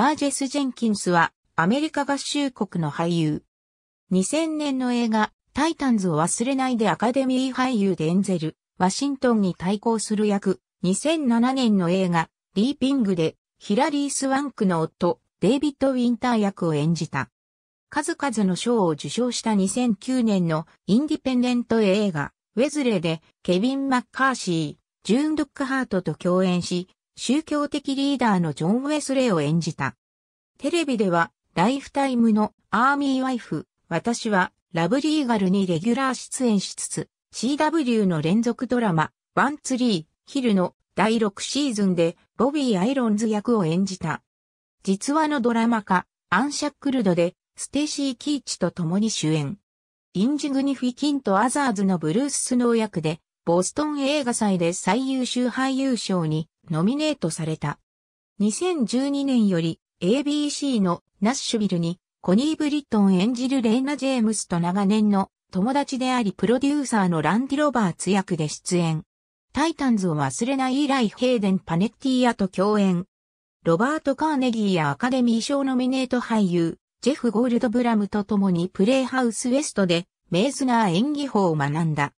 バージェス・ジェンキンスはアメリカ合衆国の俳優。2000年の映画タイタンズを忘れないでアカデミー俳優でエンゼル、ワシントンに対抗する役。2007年の映画リーピングでヒラリー・スワンクの夫デイビッド・ウィンター役を演じた。数々の賞を受賞した2009年のインディペンデント映画ウェズレでケビン・マッカーシー、ジューン・ドックハートと共演し、宗教的リーダーのジョン・ウェスレイを演じた。テレビでは、ライフタイムのアーミーワイフ、私はラブリーガルにレギュラー出演しつつ、CW の連続ドラマ、ワンツリー、ヒルの第6シーズンでボビー・アイロンズ役を演じた。実話のドラマ化、アンシャックルドでステシー・キーチと共に主演。ンジグニフィ・キンとアザーズのブルース・スノー役で、ボストン映画祭で最優秀俳優賞にノミネートされた。2012年より ABC のナッシュビルにコニー・ブリットン演じるレイナ・ジェームスと長年の友達でありプロデューサーのランディ・ロバーツ役で出演。タイタンズを忘れない以来ヘイデン・パネッティアと共演。ロバート・カーネギーやアカデミー賞ノミネート俳優、ジェフ・ゴールドブラムと共にプレイハウス・ウェストで、メーズナー演技法を学んだ。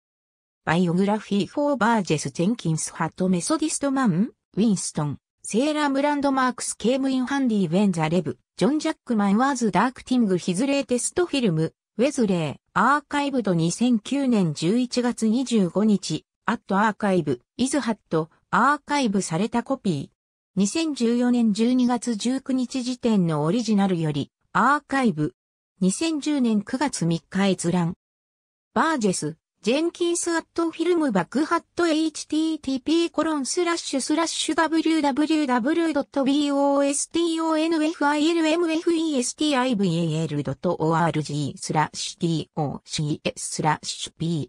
バイオグラフィー・フォー・バージェス・ジェンキンスハット・メソディスト・マンウィンストン、セーラムランドマークスケームインハンディ・ウェンザ・レブ、ジョン・ジャックマン・ワーズ・ダークティング・ヒズレーテストフィルム、ウェズレー、アーカイブド2009年11月25日、アットアーカイブ、イズハット、アーカイブされたコピー。2014年12月19日時点のオリジナルより、アーカイブ。2010年9月3日閲覧。バージェス、ジェンキンスアットフィルムバックハット http コロンスラッシュスラッシュ www.bostonfilmfestival.org スラッシュ d o c s スラッシュ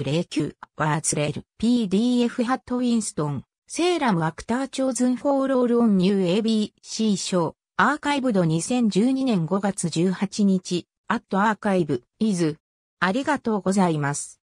pff09 ワーツレル pdf ハットウィンストンセーラムアクターチョーズンフォーロールオンニュー ABC 賞アーカイブド2012年5月18日アットアーカイブイズありがとうございます。